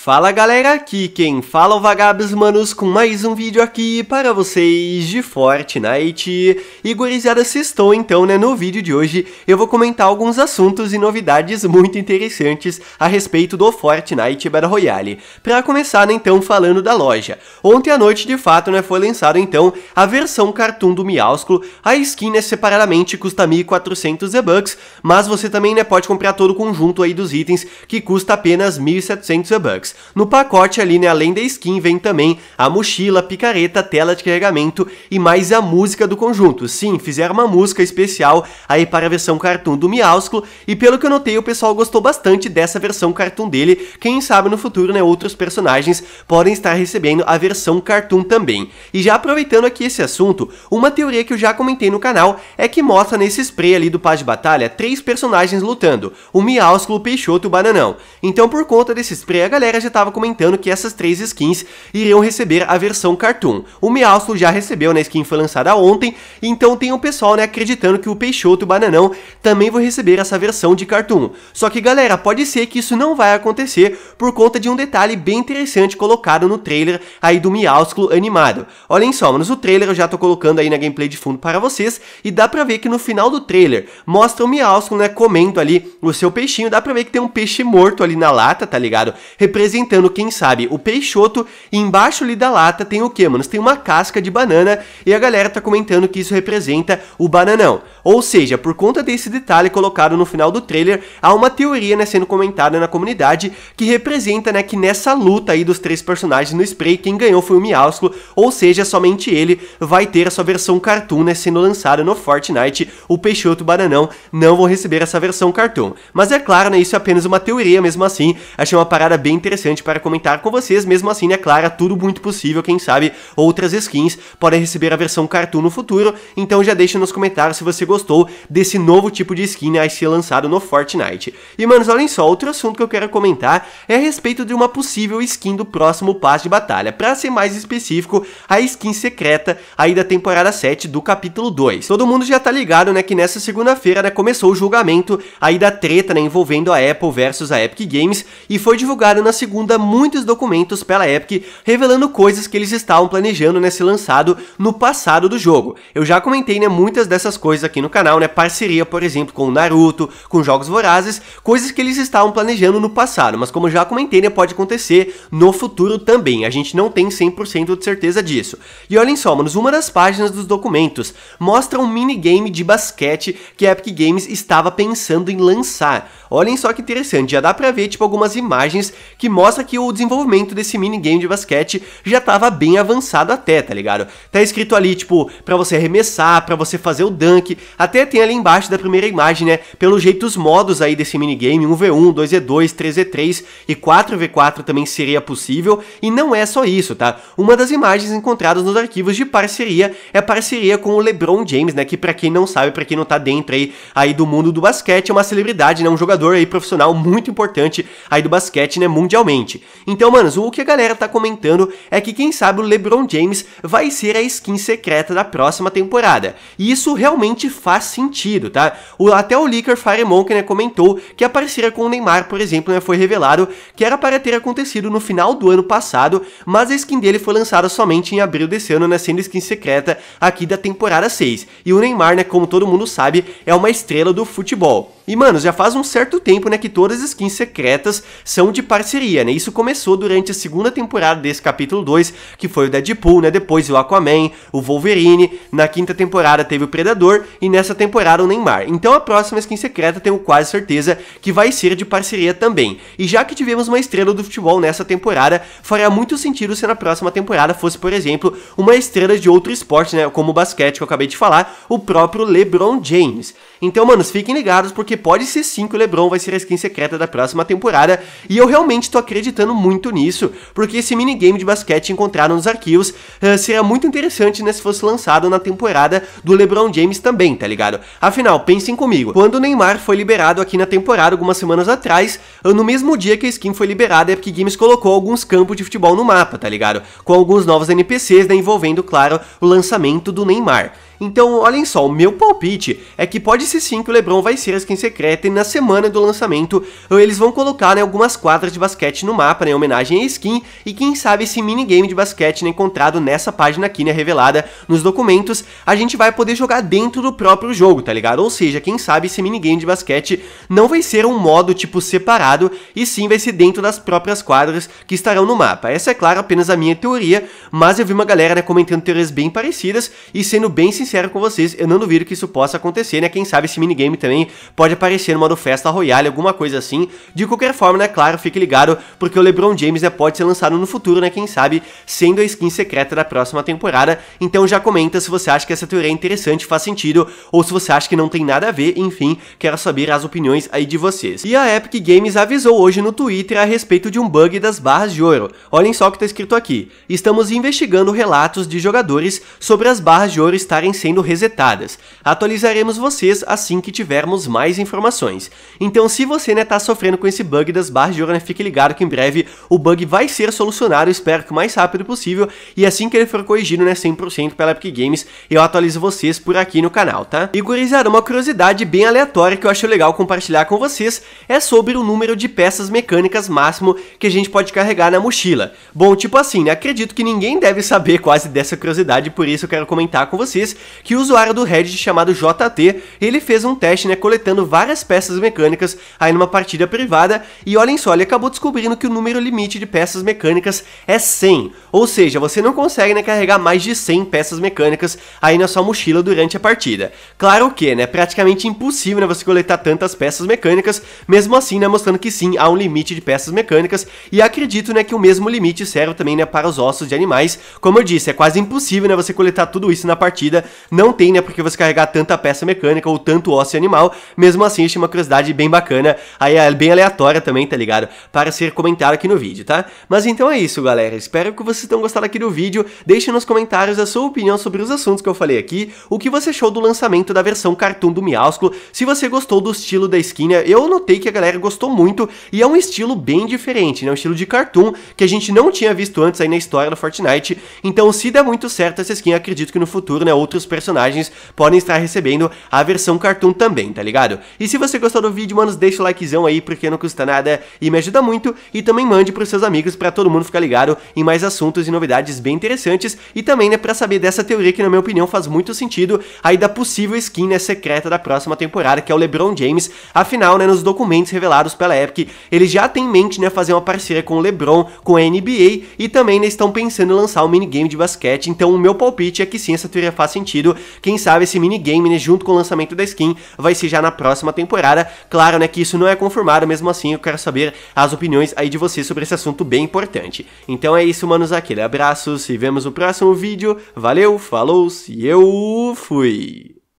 Fala galera, aqui quem fala é o Vagabes Manos com mais um vídeo aqui para vocês de Fortnite. E gurizada, se estou então, né, no vídeo de hoje eu vou comentar alguns assuntos e novidades muito interessantes a respeito do Fortnite Battle Royale. Para começar, né, então, falando da loja. Ontem à noite, de fato, né, foi lançada então a versão cartoon do Miausculo. A skin, né, separadamente custa 1.400 V-Bucks, mas você também, né, pode comprar todo o conjunto aí dos itens que custa apenas 1.700 V-Bucks. No pacote ali, né, além da skin, vem também a mochila, picareta, tela de carregamento e mais a música do conjunto. Sim, fizeram uma música especial aí para a versão cartoon do Miausclo e pelo que eu notei, o pessoal gostou bastante dessa versão cartoon dele. Quem sabe no futuro, né, outros personagens podem estar recebendo a versão cartoon também. E já aproveitando aqui esse assunto, uma teoria que eu já comentei no canal é que mostra nesse spray ali do Paz de Batalha três personagens lutando, o Miausclo, o Peixoto e o Bananão. Então por conta desse spray a galera galera já estava comentando que essas três skins iriam receber a versão Cartoon. O Meowslo já recebeu, né, a skin foi lançada ontem, então tem o um pessoal, né, acreditando que o Peixoto e o Bananão também vão receber essa versão de Cartoon. Só que, galera, pode ser que isso não vai acontecer por conta de um detalhe bem interessante colocado no trailer aí do Meowslo animado. Olhem só, manos, o trailer eu já tô colocando aí na gameplay de fundo para vocês, e dá pra ver que no final do trailer mostra o Meowslo, né, comendo ali o seu peixinho, dá pra ver que tem um peixe morto ali na lata, tá ligado? Representa Representando quem sabe, o Peixoto e embaixo ali da lata tem o que, mano? Tem uma casca de banana e a galera tá comentando que isso representa o bananão. Ou seja, por conta desse detalhe colocado no final do trailer, há uma teoria, né, sendo comentada na comunidade que representa, né, que nessa luta aí dos três personagens no spray, quem ganhou foi o Miausculo, ou seja, somente ele vai ter a sua versão cartoon, né, sendo lançada no Fortnite. O Peixoto e o Bananão não vão receber essa versão cartoon. Mas é claro, né, isso é apenas uma teoria, mesmo assim, achei uma parada bem interessante interessante para comentar com vocês, mesmo assim, é né, claro, tudo muito possível, quem sabe outras skins podem receber a versão cartoon no futuro, então já deixa nos comentários se você gostou desse novo tipo de skin a ser lançado no Fortnite. E manos, olhem só, outro assunto que eu quero comentar é a respeito de uma possível skin do próximo passe de batalha, para ser mais específico, a skin secreta aí da temporada 7 do capítulo 2. Todo mundo já tá ligado, né, que nessa segunda-feira, né, começou o julgamento aí da treta, né, envolvendo a Apple versus a Epic Games, e foi divulgado na segunda segunda muitos documentos pela Epic revelando coisas que eles estavam planejando nesse né, lançado no passado do jogo. Eu já comentei né, muitas dessas coisas aqui no canal, né, parceria, por exemplo, com o Naruto, com jogos vorazes, coisas que eles estavam planejando no passado, mas como já comentei, né, pode acontecer no futuro também. A gente não tem 100% de certeza disso. E olhem só, manos, uma das páginas dos documentos mostra um minigame de basquete que a Epic Games estava pensando em lançar. Olhem só que interessante, já dá pra ver tipo algumas imagens que mostra que o desenvolvimento desse minigame de basquete já tava bem avançado até, tá ligado? Tá escrito ali, tipo, para você arremessar, para você fazer o dunk, até tem ali embaixo da primeira imagem, né, pelo jeito os modos aí desse minigame, 1v1, 2v2, 3v3 e 4v4 também seria possível, e não é só isso, tá? Uma das imagens encontradas nos arquivos de parceria é parceria com o LeBron James, né, que para quem não sabe, para quem não tá dentro aí, aí do mundo do basquete, é uma celebridade, né, um jogador aí profissional muito importante aí do basquete, né, mundialmente realmente. Então, manos, o que a galera tá comentando é que quem sabe o LeBron James vai ser a skin secreta da próxima temporada. E isso realmente faz sentido, tá? O, até o leaker Firemonk, né, comentou que a parceria com o Neymar, por exemplo, né, foi revelado que era para ter acontecido no final do ano passado, mas a skin dele foi lançada somente em abril desse ano, né, sendo skin secreta aqui da temporada 6. E o Neymar, né, como todo mundo sabe, é uma estrela do futebol. E, mano, já faz um certo tempo, né, que todas as skins secretas são de parceria né? Isso começou durante a segunda temporada desse capítulo 2, que foi o Deadpool, né? Depois o Aquaman, o Wolverine, na quinta temporada teve o Predador e nessa temporada o Neymar. Então a próxima skin secreta tenho quase certeza que vai ser de parceria também. E já que tivemos uma estrela do futebol nessa temporada, faria muito sentido se na próxima temporada fosse, por exemplo, uma estrela de outro esporte, né? Como o basquete que eu acabei de falar, o próprio LeBron James. Então, manos, fiquem ligados porque pode ser sim que o LeBron vai ser a skin secreta da próxima temporada e eu realmente tô estou acreditando muito nisso, porque esse minigame de basquete encontrado nos arquivos uh, seria muito interessante né, se fosse lançado na temporada do LeBron James também, tá ligado? Afinal, pensem comigo, quando o Neymar foi liberado aqui na temporada algumas semanas atrás, eh, no mesmo dia que a skin foi liberada, a Epic Games colocou alguns campos de futebol no mapa, tá ligado? Com alguns novos NPCs, né, envolvendo, claro, o lançamento do Neymar. Então, olhem só, o meu palpite é que pode ser sim que o LeBron vai ser a skin secreta e na semana do lançamento eh, eles vão colocar né, algumas quadras de basquete no mapa né, em homenagem à skin e quem sabe esse minigame de basquete né, encontrado nessa página aqui, né, revelada nos documentos, a gente vai poder jogar dentro do próprio jogo, tá ligado? Ou seja, quem sabe esse minigame de basquete não vai ser um modo tipo separado e sim vai ser dentro das próprias quadras que estarão no mapa. Essa é claro apenas a minha teoria, mas eu vi uma galera né, comentando teorias bem parecidas e sendo bem sincero sincero com vocês, eu não duvido que isso possa acontecer, né? Quem sabe esse minigame também pode aparecer no modo Festa Royale, alguma coisa assim. De qualquer forma, né, claro, fique ligado, porque o LeBron James né, pode ser lançado no futuro, né, quem sabe, sendo a skin secreta da próxima temporada. Então já comenta se você acha que essa teoria é interessante, faz sentido, ou se você acha que não tem nada a ver, enfim, quero saber as opiniões aí de vocês. E a Epic Games avisou hoje no Twitter a respeito de um bug das barras de ouro. Olhem só o que está escrito aqui. Estamos investigando relatos de jogadores sobre as barras de ouro estarem sendo resetadas. Atualizaremos vocês assim que tivermos mais informações. Então se você né, tá sofrendo com esse bug das barras de ouro, né, fique ligado que em breve o bug vai ser solucionado, espero que o mais rápido possível, e assim que ele for corrigido né, 100% pela Epic Games, eu atualizo vocês por aqui no canal, tá? E gurizada, uma curiosidade bem aleatória que eu acho legal compartilhar com vocês é sobre o número de peças mecânicas máximo que a gente pode carregar na mochila. Bom, tipo assim, né, acredito que ninguém deve saber quase dessa curiosidade, por isso eu quero comentar com vocês, que o usuário do Reddit chamado JT, ele fez um teste, né, coletando várias peças mecânicas aí numa partida privada, e olhem só, ele acabou descobrindo que o número limite de peças mecânicas é 100, ou seja, você não consegue, né, carregar mais de 100 peças mecânicas aí na sua mochila durante a partida. Claro que, né, praticamente impossível, né, você coletar tantas peças mecânicas, mesmo assim, né, mostrando que sim, há um limite de peças mecânicas, e acredito, né, que o mesmo limite serve também, né, para os ossos de animais, como eu disse, é quase impossível, né, você coletar tudo isso na partida, não tem, né, porque você carregar tanta peça mecânica ou tanto ósseo animal, mesmo assim achei uma curiosidade bem bacana, aí é bem aleatória também, tá ligado? Para ser comentado aqui no vídeo, tá? Mas então é isso, galera, espero que vocês tenham gostado aqui do vídeo, deixe nos comentários a sua opinião sobre os assuntos que eu falei aqui, o que você achou do lançamento da versão cartoon do Miausculo, se você gostou do estilo da skin, né, eu notei que a galera gostou muito, e é um estilo bem diferente, né, um estilo de cartoon que a gente não tinha visto antes aí na história do Fortnite, então se der muito certo essa skin, acredito que no futuro, né, outros personagens podem estar recebendo a versão cartoon também, tá ligado? E se você gostou do vídeo, mano, deixa o likezão aí, porque não custa nada e me ajuda muito. E também mande pros seus amigos para todo mundo ficar ligado em mais assuntos e novidades bem interessantes. E também, né, pra saber dessa teoria que, na minha opinião, faz muito sentido aí da possível skin, né, secreta da próxima temporada, que é o LeBron James. Afinal, né, nos documentos revelados pela Epic, eles já têm em mente, né, fazer uma parceria com o LeBron, com a NBA e também, né, estão pensando em lançar um minigame de basquete. Então, o meu palpite é que sim, essa teoria faz sentido sentido. Quem sabe esse minigame, né, junto com o lançamento da skin, vai ser já na próxima temporada. Claro, né, que isso não é confirmado, mesmo assim eu quero saber as opiniões aí de vocês sobre esse assunto bem importante. Então é isso, manos, aquele abraço, se vemos no próximo vídeo. Valeu, falou, se eu fui!